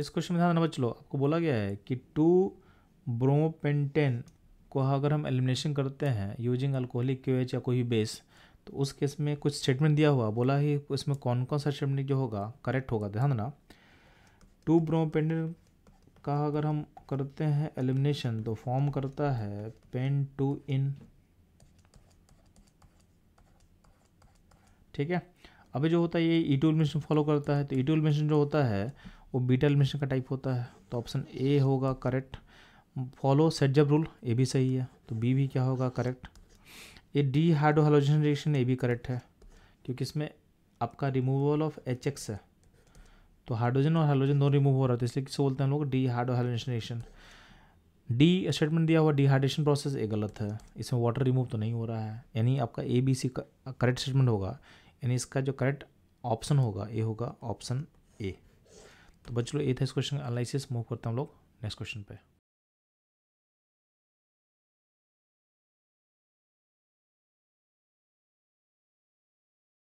इस क्वेश्चन में ध्यान नंबर चलो आपको बोला गया है कि टू ब्रोमोपेंटेन को अगर हम एलिमिनेशन करते हैं यूजिंग अल्कोहलिक क्यू या कोई भी बेस तो उस केस में कुछ स्टेटमेंट दिया हुआ बोला ही इसमें कौन कौन सा स्टेटमेंट जो होगा करेक्ट होगा ध्यान देना टू ब्रोमोपेंटेन का अगर हम करते हैं एलिमिनेशन तो फॉर्म करता है पेन टू इन ठीक है अभी जो होता है ये ई टू एलिमिनेशन फॉलो करता है तो ई टू एलिमिनेशन जो होता है वो बीटा एलिमिनेशन e का टाइप होता है तो ऑप्शन ए होगा करेक्ट फॉलो सेटजब रूल ए भी सही है तो बी भी क्या होगा करेक्ट ये डी हाइड्रोहाइलोजन रिएक्शन ए भी करेक्ट है क्योंकि इसमें आपका रिमूवल ऑफ एच एक्स है तो हाइड्रोजन और हाइड्रोजन दोनों रिमूव हो रहा है तो इसलिए किसे बोलते हैं हम लोग dehydrohalogenation reaction D statement दिया हुआ डिहाइड्रेशन प्रोसेस ए गलत है इसमें वाटर रिमूव तो नहीं हो रहा है यानी आपका A B C correct statement होगा यानी इसका जो करेक्ट ऑप्शन होगा ये होगा ऑप्शन ए तो बच्चों ये था इस क्वेश्चन का एनालिसिस मूव करते हैं हम लोग नेक्स्ट क्वेश्चन पे